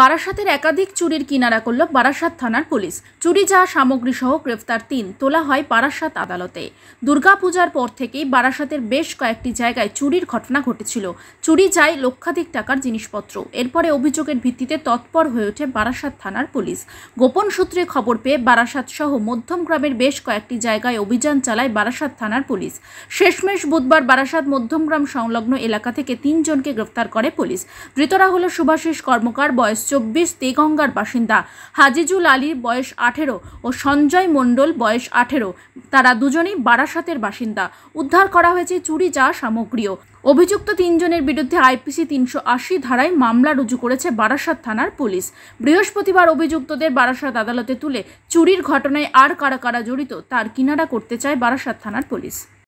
বারাসাতের একাধিক চুরির কিনারা করল বারাসাত থানার পুলিশ চুরি যাওয়া সামগ্রী সহ গ্রেফতার তিন তোলা হয় বারাসাত আদালতে দুর্গাপূজার পর থেকেই বারাসাতের বেশ কয়েকটি জায়গায় চুরির ঘটনা ঘটেছিল চুরি যায় লক্ষাধিক টাকার জিনিসপত্র এরপরে অভিযোগের ভিত্তিতে তৎপর হয়ে ওঠে বারাসাত থানার পুলিশ গোপন সূত্রে খবর পেয়ে বারাসাত সহ মধ্যম গ্রামের বেশ কয়েকটি জায়গায় অভিযান চালায় বারাসাত থানার পুলিশ শেষমেশ বুধবার বারাসাত মধ্যমগ্রাম সংলগ্ন এলাকা থেকে তিনজনকে গ্রেফতার করে পুলিশ ধৃতরা হল সুভাষিস কর্মকার বয়স চব্বিশ তেগঙ্গার বাসিন্দা হাজিজুল আলী বয়স আঠেরো ও সঞ্জয় মণ্ডল বয়স আঠেরো তারা দুজনেই বারাসাতের বাসিন্দা উদ্ধার করা হয়েছে চুরি যাওয়া সামগ্রীও অভিযুক্ত তিনজনের বিরুদ্ধে আইপিসি তিনশো আশি ধারায় মামলা রুজু করেছে বারাসাত থানার পুলিশ বৃহস্পতিবার অভিযুক্তদের বারাসাত আদালতে তুলে চুরির ঘটনায় আর কারা কারা জড়িত তার কিনারা করতে চায় বারাসাত থানার পুলিশ